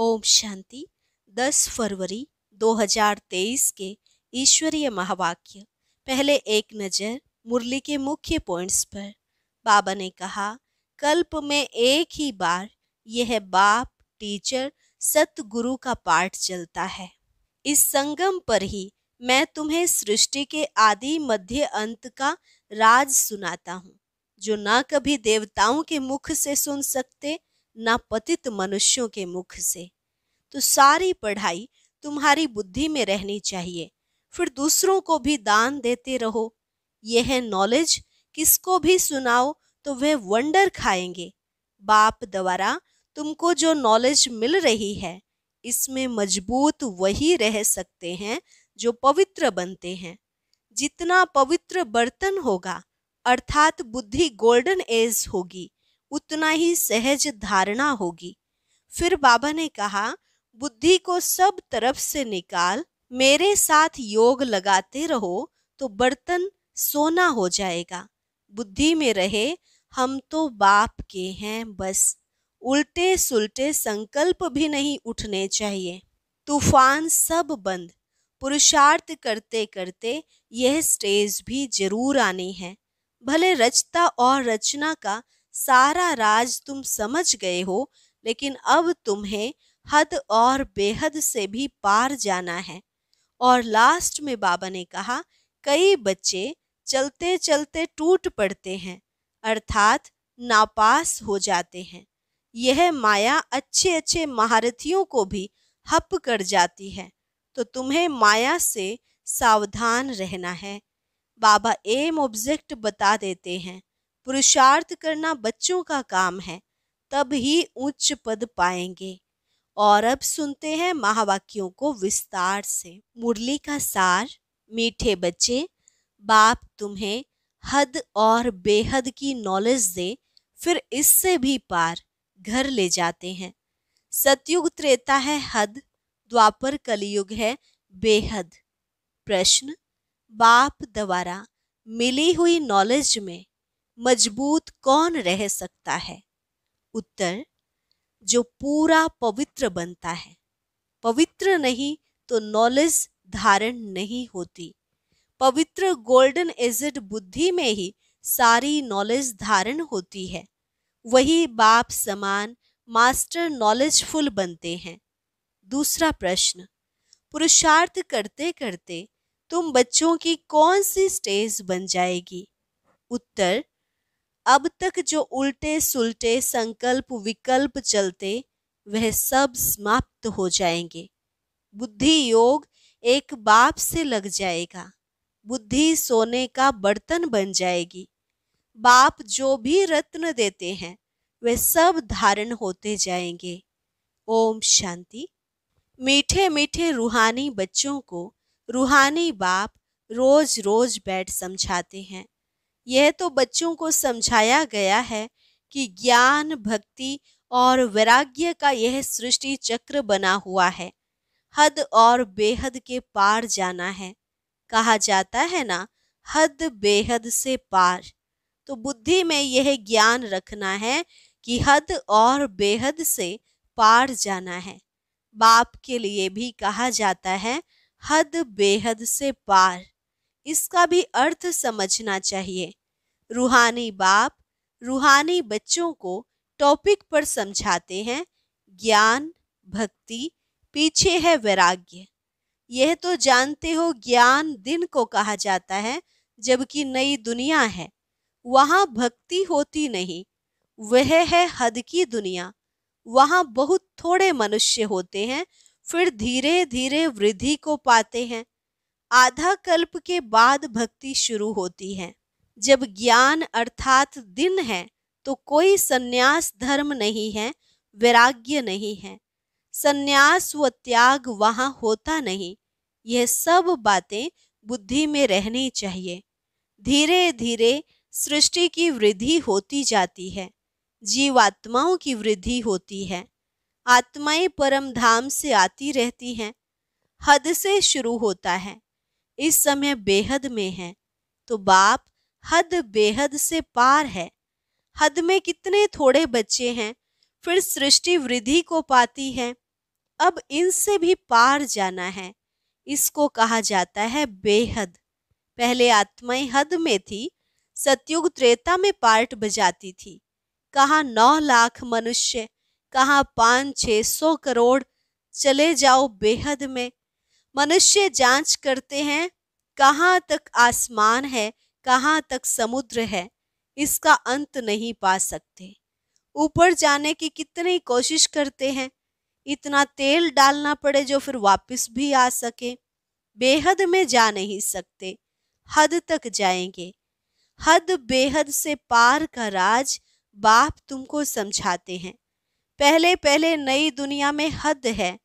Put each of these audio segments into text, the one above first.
ओम शांति 10 फरवरी 2023 के ईश्वरीय महावाक्य पहले एक नज़र मुरली के मुख्य पॉइंट्स पर बाबा ने कहा कल्प में एक ही बार यह बाप टीचर सतगुरु का पाठ चलता है इस संगम पर ही मैं तुम्हें सृष्टि के आदि मध्य अंत का राज सुनाता हूँ जो ना कभी देवताओं के मुख से सुन सकते ना पतित मनुष्यों के मुख से तो सारी पढ़ाई तुम्हारी बुद्धि में रहनी चाहिए फिर दूसरों को भी दान देते रहो यह नॉलेज किसको भी सुनाओ तो वह वंडर खाएंगे बाप द्वारा तुमको जो नॉलेज मिल रही है इसमें मजबूत वही रह सकते हैं जो पवित्र बनते हैं जितना पवित्र बर्तन होगा अर्थात बुद्धि गोल्डन एज होगी उतना ही सहज धारणा होगी फिर बाबा ने कहा बुद्धि को सब तरफ से निकाल मेरे साथ योग लगाते रहो तो बर्तन सोना हो जाएगा बुद्धि में रहे हम तो बाप के हैं बस उल्टे सुलटे संकल्प भी नहीं उठने चाहिए तूफान सब बंद पुरुषार्थ करते करते यह स्टेज भी जरूर आनी है भले रचता और रचना का सारा राज तुम समझ गए हो लेकिन अब तुम्हें हद और बेहद से भी पार जाना है और लास्ट में बाबा ने कहा कई बच्चे चलते चलते टूट पड़ते हैं अर्थात नापास हो जाते हैं यह माया अच्छे अच्छे महारथियों को भी हप कर जाती है तो तुम्हें माया से सावधान रहना है बाबा एम ऑब्जेक्ट बता देते हैं पुरुषार्थ करना बच्चों का काम है तब ही उच्च पद पाएंगे और अब सुनते हैं महावाक्यों को विस्तार से मुरली का सार मीठे बच्चे बाप तुम्हें हद और बेहद की नॉलेज दे फिर इससे भी पार घर ले जाते हैं सतयुग त्रेता है हद द्वापर कलयुग है बेहद प्रश्न बाप द्वारा मिली हुई नॉलेज में मजबूत कौन रह सकता है उत्तर जो पूरा पवित्र बनता है पवित्र नहीं तो नॉलेज धारण नहीं होती पवित्र गोल्डन एजिड बुद्धि में ही सारी नॉलेज धारण होती है वही बाप समान मास्टर नॉलेजफुल बनते हैं दूसरा प्रश्न पुरुषार्थ करते करते तुम बच्चों की कौन सी स्टेज बन जाएगी उत्तर अब तक जो उल्टे सुलटे संकल्प विकल्प चलते वह सब समाप्त हो जाएंगे बुद्धि योग एक बाप से लग जाएगा बुद्धि सोने का बर्तन बन जाएगी बाप जो भी रत्न देते हैं वे सब धारण होते जाएंगे ओम शांति मीठे मीठे रूहानी बच्चों को रूहानी बाप रोज रोज बैठ समझाते हैं यह तो बच्चों को समझाया गया है कि ज्ञान भक्ति और वैराग्य का यह सृष्टि चक्र बना हुआ है हद और बेहद के पार जाना है कहा जाता है ना हद बेहद से पार तो बुद्धि में यह ज्ञान रखना है कि हद और बेहद से पार जाना है बाप के लिए भी कहा जाता है हद बेहद से पार इसका भी अर्थ समझना चाहिए रूहानी बाप रूहानी बच्चों को टॉपिक पर समझाते हैं ज्ञान भक्ति पीछे है वैराग्य यह तो जानते हो ज्ञान दिन को कहा जाता है जबकि नई दुनिया है वहाँ भक्ति होती नहीं वह है हद की दुनिया वहाँ बहुत थोड़े मनुष्य होते हैं फिर धीरे धीरे वृद्धि को पाते हैं आधा कल्प के बाद भक्ति शुरू होती है जब ज्ञान अर्थात दिन है तो कोई सन्यास धर्म नहीं है वैराग्य नहीं है सन्यास व त्याग वहाँ होता नहीं यह सब बातें बुद्धि में रहनी चाहिए धीरे धीरे सृष्टि की वृद्धि होती जाती है जीवात्माओं की वृद्धि होती है आत्माएं परम धाम से आती रहती हैं हद से शुरू होता है इस समय बेहद में है तो बाप हद बेहद से पार है हद में कितने थोड़े बच्चे हैं फिर सृष्टि वृद्धि को पाती है अब इनसे भी पार जाना है इसको कहा जाता है बेहद पहले आत्माएं हद में थी सतयुग त्रेता में पार्ट बजाती थी कहा नौ लाख मनुष्य कहा पाँच छः सौ करोड़ चले जाओ बेहद में मनुष्य जांच करते हैं कहाँ तक आसमान है कहाँ तक समुद्र है इसका अंत नहीं पा सकते ऊपर जाने की कितनी कोशिश करते हैं इतना तेल डालना पड़े जो फिर वापस भी आ सके बेहद में जा नहीं सकते हद तक जाएंगे हद बेहद से पार का राज बाप तुमको समझाते हैं पहले पहले नई दुनिया में हद है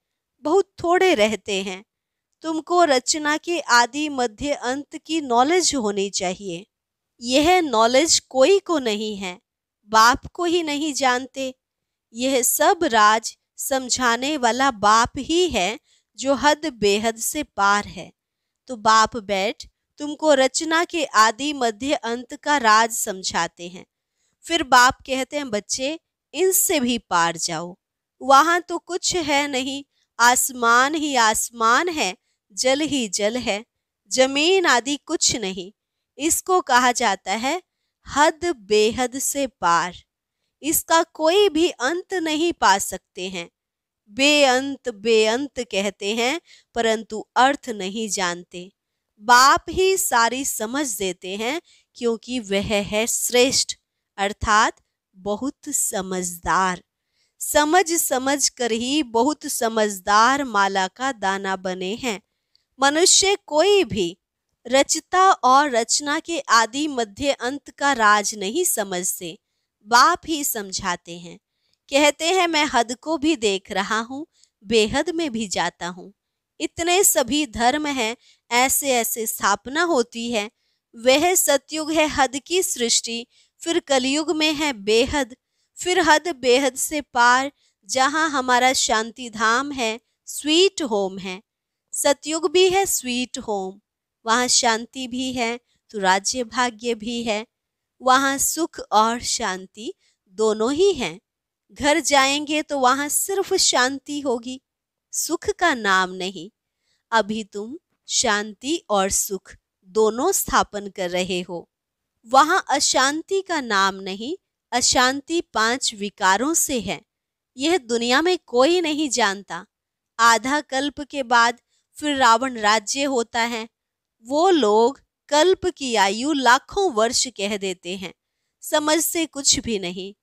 बहुत थोड़े रहते हैं तुमको रचना के आदि मध्य अंत की नॉलेज होनी चाहिए यह नॉलेज कोई को नहीं है बाप को ही नहीं जानते यह सब राज समझाने वाला बाप ही है जो हद बेहद से पार है तो बाप बैठ तुमको रचना के आदि मध्य अंत का राज समझाते हैं फिर बाप कहते हैं बच्चे इनसे भी पार जाओ वहाँ तो कुछ है नहीं आसमान ही आसमान है जल ही जल है जमीन आदि कुछ नहीं इसको कहा जाता है हद बेहद से पार इसका कोई भी अंत नहीं पा सकते हैं बेअंत बेअंत कहते हैं परंतु अर्थ नहीं जानते बाप ही सारी समझ देते हैं क्योंकि वह है श्रेष्ठ अर्थात बहुत समझदार समझ समझ कर ही बहुत समझदार माला का दाना बने हैं मनुष्य कोई भी रचता और रचना के आदि मध्य अंत का राज नहीं समझते बाप ही समझाते हैं कहते हैं मैं हद को भी देख रहा हूँ बेहद में भी जाता हूँ इतने सभी धर्म हैं ऐसे ऐसे स्थापना होती है वह सतयुग है हद की सृष्टि फिर कलयुग में है बेहद फिर हद बेहद से पार जहाँ हमारा शांति धाम है स्वीट होम है सतयुग भी है स्वीट होम वहाँ शांति भी है तो राज्य भाग्य भी है वहाँ सुख और शांति दोनों ही हैं घर जाएंगे तो वहाँ सिर्फ शांति होगी सुख का नाम नहीं अभी तुम शांति और सुख दोनों स्थापन कर रहे हो वहाँ अशांति का नाम नहीं अशांति पांच विकारों से है यह दुनिया में कोई नहीं जानता आधा कल्प के बाद फिर रावण राज्य होता है वो लोग कल्प की आयु लाखों वर्ष कह देते हैं समझ से कुछ भी नहीं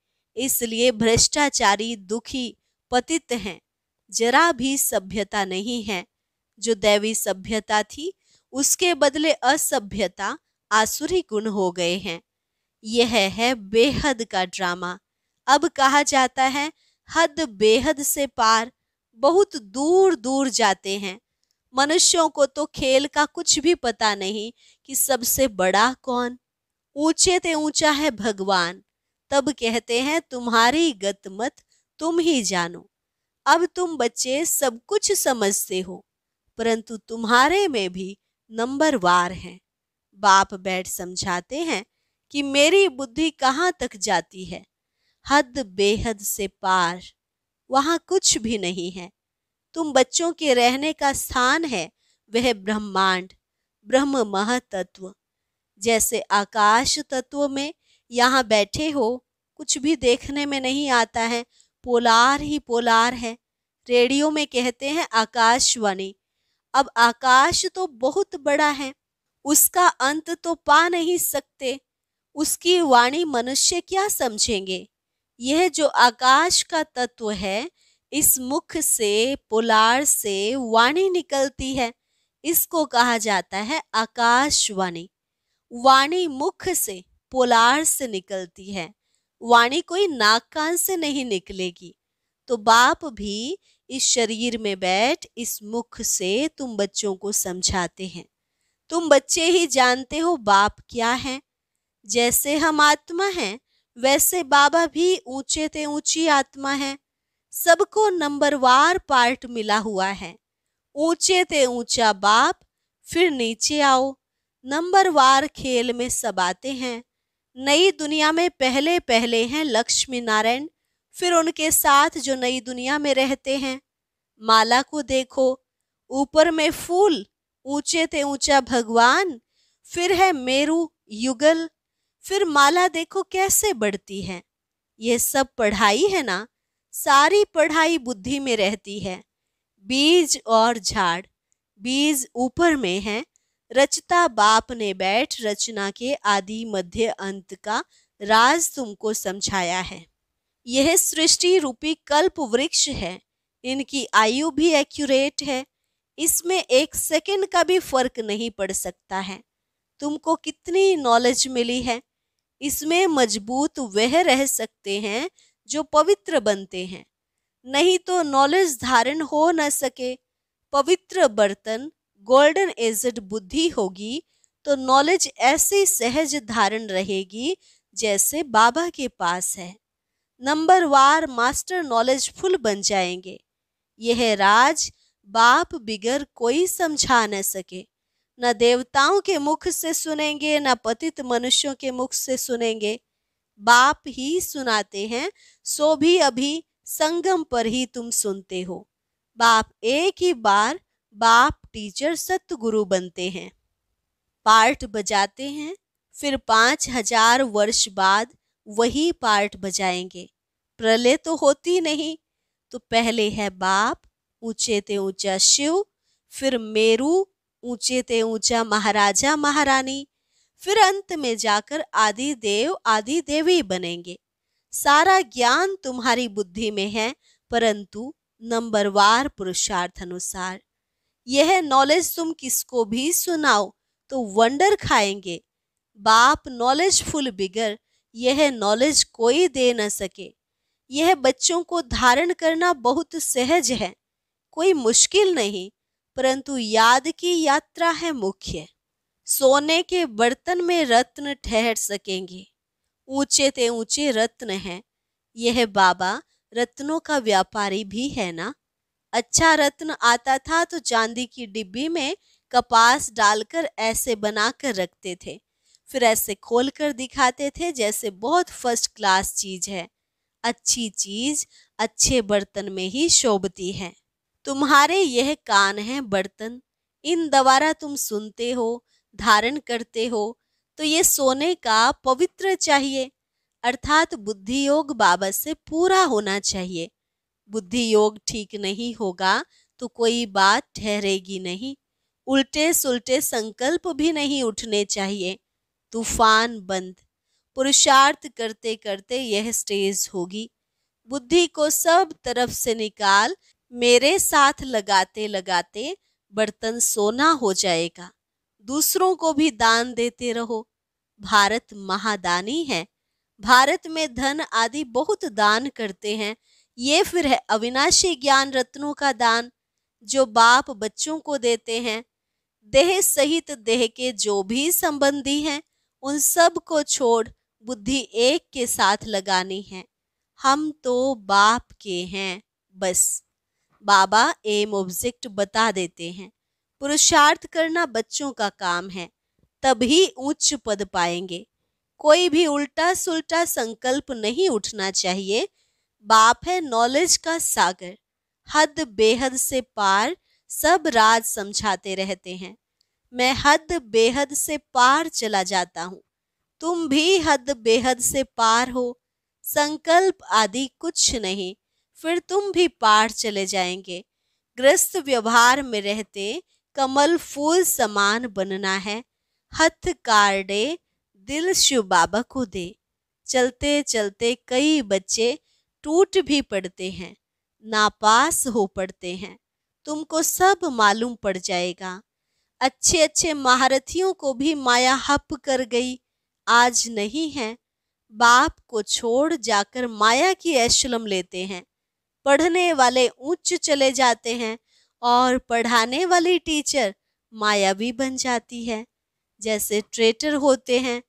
इसलिए भ्रष्टाचारी दुखी पतित हैं जरा भी सभ्यता नहीं है जो दैवी सभ्यता थी उसके बदले असभ्यता आसुरी गुण हो गए हैं यह है बेहद का ड्रामा अब कहा जाता है हद बेहद से पार बहुत दूर दूर जाते हैं मनुष्यों को तो खेल का कुछ भी पता नहीं कि सबसे बड़ा कौन ऊंचे ते ऊंचा है भगवान तब कहते हैं तुम्हारी गत मत तुम ही जानो अब तुम बच्चे सब कुछ समझते हो परंतु तुम्हारे में भी नंबर वार हैं बाप बैठ समझाते हैं कि मेरी बुद्धि कहाँ तक जाती है हद बेहद से पार वहाँ कुछ भी नहीं है तुम बच्चों के रहने का स्थान है वह ब्रह्मांड ब्रह्म महतत्व जैसे आकाश तत्व में यहाँ बैठे हो कुछ भी देखने में नहीं आता है पोलार ही पोलार है रेडियो में कहते हैं आकाशवाणी अब आकाश तो बहुत बड़ा है उसका अंत तो पा नहीं सकते उसकी वाणी मनुष्य क्या समझेंगे यह जो आकाश का तत्व है इस मुख से पोलार से वाणी निकलती है इसको कहा जाता है आकाशवाणी वाणी मुख से पोलार से निकलती है वाणी कोई नाक कान से नहीं निकलेगी तो बाप भी इस शरीर में बैठ इस मुख से तुम बच्चों को समझाते हैं तुम बच्चे ही जानते हो बाप क्या है जैसे हम आत्मा हैं वैसे बाबा भी ऊंचे ते ऊंची आत्मा है सबको वार पार्ट मिला हुआ है ऊंचे ते ऊंचा बाप फिर नीचे आओ नंबर वार खेल में सब आते हैं नई दुनिया में पहले पहले हैं लक्ष्मी नारायण फिर उनके साथ जो नई दुनिया में रहते हैं माला को देखो ऊपर में फूल ऊंचे ते ऊंचा भगवान फिर है मेरू युगल फिर माला देखो कैसे बढ़ती है यह सब पढ़ाई है ना सारी पढ़ाई बुद्धि में रहती है बीज और झाड़ बीज ऊपर में है रचता बाप ने बैठ रचना के आदि मध्य अंत का राज तुमको समझाया है यह सृष्टि रूपी कल्प वृक्ष है इनकी आयु भी एक्यूरेट है इसमें एक सेकंड का भी फर्क नहीं पड़ सकता है तुमको कितनी नॉलेज मिली है इसमें मजबूत वह रह सकते हैं जो पवित्र बनते हैं नहीं तो नॉलेज धारण हो न सके पवित्र बर्तन गोल्डन एजड बुद्धि होगी तो नॉलेज ऐसे सहज धारण रहेगी जैसे बाबा के पास है नंबर वार मास्टर नॉलेज फुल बन जाएंगे यह राज बाप बिगर कोई समझा न सके न देवताओं के मुख से सुनेंगे न पतित मनुष्यों के मुख से सुनेंगे बाप ही सुनाते हैं सो भी अभी संगम पर ही तुम सुनते हो बाप एक ही बार बाप टीचर सतगुरु बनते हैं पार्ट बजाते हैं फिर पाँच हजार वर्ष बाद वही पार्ट बजाएंगे प्रलय तो होती नहीं तो पहले है बाप ऊंचे ते ऊंचा शिव फिर मेरू ऊंचे ते ऊंचा महाराजा महारानी फिर अंत में जाकर आदि देव आदि देवी बनेंगे सारा ज्ञान तुम्हारी बुद्धि में है परंतु नंबरवार पुरुषार्थ अनुसार यह नॉलेज तुम किसको भी सुनाओ तो वंडर खाएंगे बाप नॉलेजफुल बिगर यह नॉलेज कोई दे न सके यह बच्चों को धारण करना बहुत सहज है कोई मुश्किल नहीं परंतु याद की यात्रा है मुख्य सोने के बर्तन में रत्न ठहर सकेंगे ऊंचे ते ऊंचे रत्न हैं यह बाबा रत्नों का व्यापारी भी है ना अच्छा रत्न आता था तो चांदी की डिब्बी में कपास डालकर ऐसे बनाकर रखते थे फिर ऐसे खोल कर दिखाते थे जैसे बहुत फर्स्ट क्लास चीज है अच्छी चीज अच्छे बर्तन में ही शोभती है तुम्हारे यह कान है बर्तन इन द्वारा तुम सुनते हो धारण करते हो तो ये सोने का पवित्र चाहिए अर्थात बुद्धि योग बाबत से पूरा होना चाहिए बुद्धि योग ठीक नहीं होगा तो कोई बात ठहरेगी नहीं उल्टे सुलटे संकल्प भी नहीं उठने चाहिए तूफान बंद पुरुषार्थ करते करते यह स्टेज होगी बुद्धि को सब तरफ से निकाल मेरे साथ लगाते लगाते बर्तन सोना हो जाएगा दूसरों को भी दान देते रहो भारत महादानी है भारत में धन आदि बहुत दान करते हैं ये फिर है अविनाशी ज्ञान रत्नों का दान जो बाप बच्चों को देते हैं देह सहित देह के जो भी संबंधी हैं उन सब को छोड़ बुद्धि एक के साथ लगानी है हम तो बाप के हैं बस बाबा एम ऑब्जेक्ट बता देते हैं पुरुषार्थ करना बच्चों का काम है तभी उच्च पद पाएंगे कोई भी उल्टा सुलटा संकल्प नहीं उठना चाहिए बाप है नॉलेज का सागर हद बेहद से पार सब राज समझाते रहते हैं मैं हद बेहद से पार चला जाता हूँ तुम भी हद बेहद से पार हो संकल्प आदि कुछ नहीं फिर तुम भी पार चले जाएंगे ग्रस्त व्यवहार में रहते कमल फूल समान बनना है हथ कार्डे दिल शिव बाबा को दे चलते चलते कई बच्चे टूट भी पड़ते हैं नापास हो पड़ते हैं तुमको सब मालूम पड़ जाएगा अच्छे अच्छे महारथियों को भी माया हप कर गई आज नहीं है बाप को छोड़ जाकर माया की ऐशलम लेते हैं पढ़ने वाले ऊंच चले जाते हैं और पढ़ाने वाली टीचर मायावी बन जाती है जैसे ट्रेटर होते हैं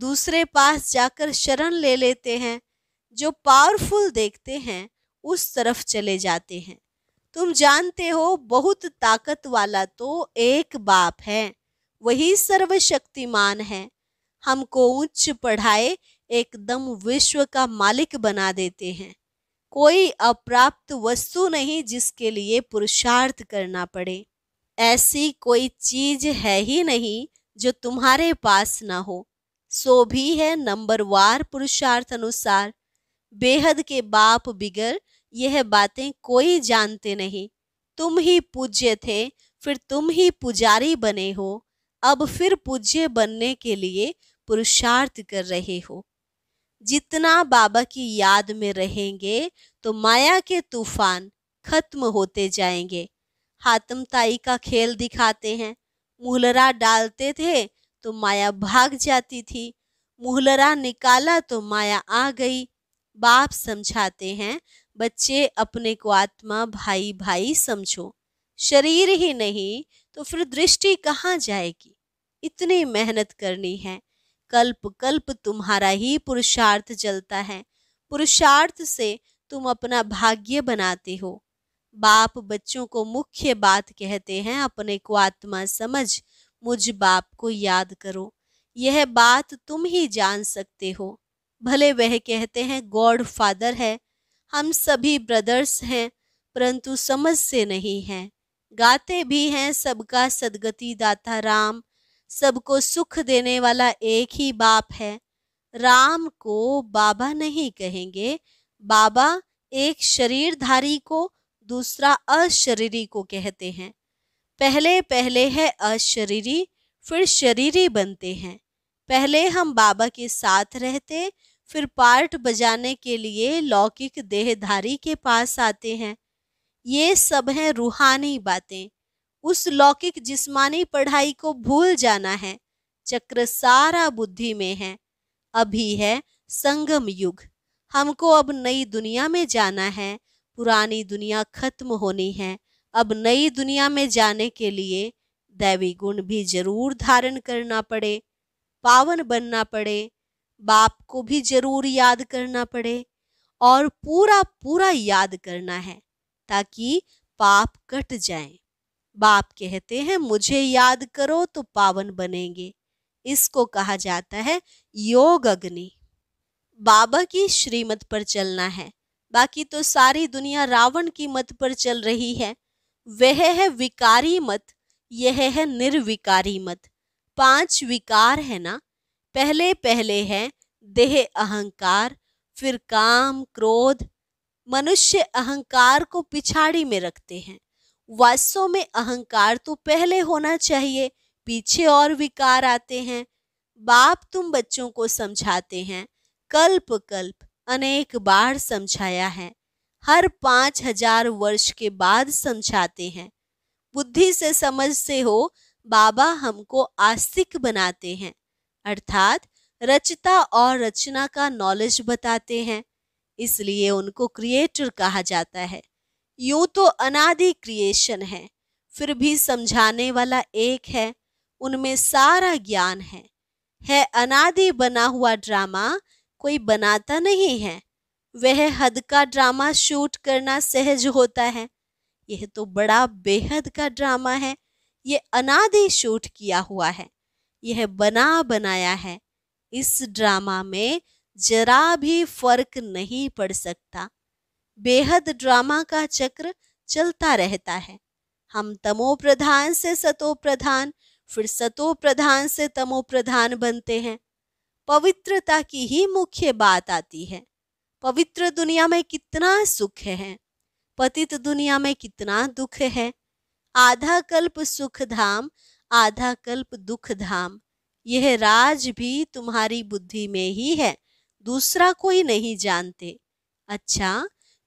दूसरे पास जाकर शरण ले लेते हैं जो पावरफुल देखते हैं उस तरफ चले जाते हैं तुम जानते हो बहुत ताकत वाला तो एक बाप है वही सर्वशक्तिमान है हमको उच्च पढ़ाए एकदम विश्व का मालिक बना देते हैं कोई अप्राप्त वस्तु नहीं जिसके लिए पुरुषार्थ करना पड़े ऐसी कोई चीज है ही नहीं जो तुम्हारे पास ना हो सो भी है नंबर वार पुरुषार्थ अनुसार बेहद के बाप बिगर यह बातें कोई जानते नहीं तुम ही पूज्य थे फिर तुम ही पुजारी बने हो अब फिर पूज्य बनने के लिए पुरुषार्थ कर रहे हो जितना बाबा की याद में रहेंगे तो माया के तूफान खत्म होते जाएंगे हातम ताई का खेल दिखाते हैं मुहलरा डालते थे तो माया भाग जाती थी मुहलरा निकाला तो माया आ गई बाप समझाते हैं बच्चे अपने को आत्मा भाई भाई समझो शरीर ही नहीं तो फिर दृष्टि कहाँ जाएगी इतनी मेहनत करनी है कल्प कल्प तुम्हारा ही पुरुषार्थ जलता है पुरुषार्थ से तुम अपना भाग्य बनाते हो बाप बच्चों को मुख्य बात कहते हैं अपने को आत्मा समझ मुझ बाप को याद करो यह बात तुम ही जान सकते हो भले वह कहते हैं गॉड फादर है हम सभी ब्रदर्स हैं परंतु समझ से नहीं हैं गाते भी हैं सबका सदगति दाता राम सबको सुख देने वाला एक ही बाप है राम को बाबा नहीं कहेंगे बाबा एक शरीरधारी को दूसरा अशरीरी को कहते हैं पहले पहले है अशरीरी फिर शरीरी बनते हैं पहले हम बाबा के साथ रहते फिर पार्ट बजाने के लिए लौकिक देहधारी के पास आते हैं ये सब हैं रूहानी बातें उस लौकिक जिस्मानी पढ़ाई को भूल जाना है चक्र सारा बुद्धि में है अभी है संगम युग हमको अब नई दुनिया में जाना है पुरानी दुनिया खत्म होनी है अब नई दुनिया में जाने के लिए दैवी गुण भी जरूर धारण करना पड़े पावन बनना पड़े बाप को भी जरूर याद करना पड़े और पूरा पूरा याद करना है ताकि पाप कट जाएं। बाप कहते हैं मुझे याद करो तो पावन बनेंगे इसको कहा जाता है योग अग्नि बाबा की श्रीमत पर चलना है बाकी तो सारी दुनिया रावण की मत पर चल रही है वह है विकारी मत यह है निर्विकारी मत पांच विकार है ना पहले पहले है देह अहंकार फिर काम क्रोध मनुष्य अहंकार को पिछाड़ी में रखते हैं वास्तव में अहंकार तो पहले होना चाहिए पीछे और विकार आते हैं बाप तुम बच्चों को समझाते हैं कल्प कल्प अनेक बार समझाया है हर पाँच हजार वर्ष के बाद समझाते हैं बुद्धि से समझते हो बाबा हमको आस्तिक बनाते हैं अर्थात रचता और रचना का नॉलेज बताते हैं इसलिए उनको क्रिएटर कहा जाता है यूं तो अनादि क्रिएशन है फिर भी समझाने वाला एक है उनमें सारा ज्ञान है है अनादि बना हुआ ड्रामा कोई बनाता नहीं है वह हद का ड्रामा शूट करना सहज होता है यह तो बड़ा बेहद का ड्रामा है यह अनादि शूट किया हुआ है यह बना बनाया है इस ड्रामा में जरा भी फर्क नहीं पड़ सकता बेहद ड्रामा का चक्र चलता रहता है हम तमो प्रधान से सतो प्रधान फिर सतो प्रधान से तमो प्रधान बनते हैं पवित्रता की ही मुख्य बात आती है पवित्र दुनिया में कितना सुख है पतित दुनिया में कितना दुख है आधा कल्प सुख धाम आधा कल्प दुख धाम यह राज भी तुम्हारी बुद्धि में ही है दूसरा कोई नहीं जानते अच्छा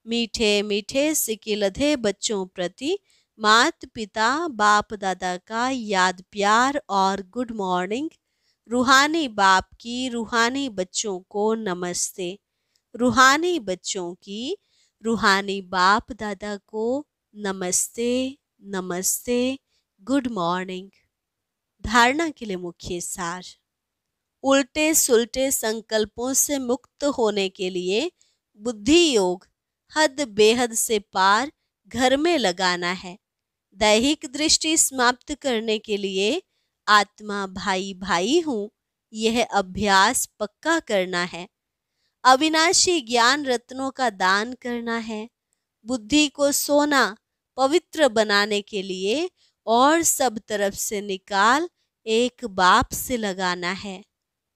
मीठे मीठे सिके लधे बच्चों प्रति मात पिता बाप दादा का याद प्यार और गुड मॉर्निंग रूहानी बाप की रूहानी बच्चों को नमस्ते रूहानी बच्चों की रूहानी बाप दादा को नमस्ते नमस्ते गुड मॉर्निंग धारणा के लिए मुख्य सार उल्टे सुलटे संकल्पों से मुक्त होने के लिए बुद्धि योग हद बेहद से पार घर में लगाना है दैहिक दृष्टि समाप्त करने के लिए आत्मा भाई भाई हूँ यह अभ्यास पक्का करना है अविनाशी ज्ञान रत्नों का दान करना है बुद्धि को सोना पवित्र बनाने के लिए और सब तरफ से निकाल एक बाप से लगाना है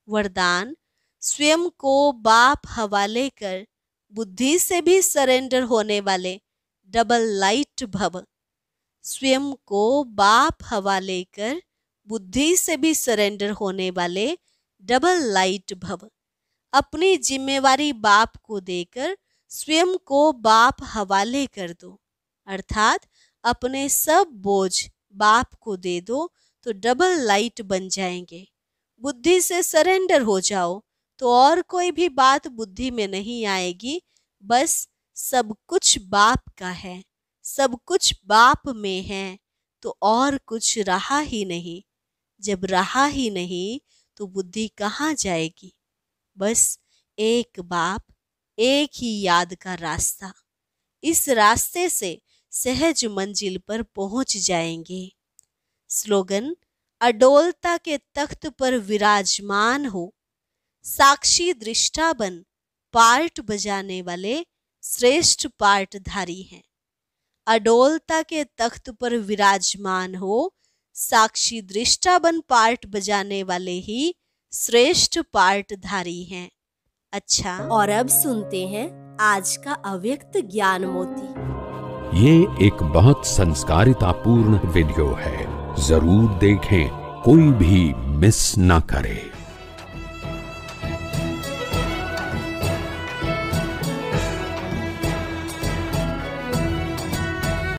वरदान स्वयं को बाप हवाले कर बुद्धि से भी सरेंडर होने वाले डबल लाइट भव स्वयं को बाप हवा कर बुद्धि से भी सरेंडर होने वाले डबल लाइट भव अपनी जिम्मेवारी बाप को देकर स्वयं को बाप हवाले कर दो अर्थात अपने सब बोझ बाप को दे दो तो डबल लाइट बन जाएंगे बुद्धि से सरेंडर हो जाओ तो और कोई भी बात बुद्धि में नहीं आएगी बस सब कुछ बाप का है सब कुछ बाप में है तो और कुछ रहा ही नहीं जब रहा ही नहीं तो बुद्धि कहाँ जाएगी बस एक बाप एक ही याद का रास्ता इस रास्ते से सहज मंजिल पर पहुंच जाएंगे स्लोगन अडोलता के तख्त पर विराजमान हो साक्षी दृष्टा बन पार्ट बजाने वाले श्रेष्ठ पार्टधारी हैं अडोलता के तख्त पर विराजमान हो साक्षी दृष्टा बन पार्ट बजाने वाले ही श्रेष्ठ पार्टधारी हैं अच्छा और अब सुनते हैं आज का अव्यक्त ज्ञान मोती ये एक बहुत संस्कारिता पूर्ण वीडियो है जरूर देखें कोई भी मिस ना करे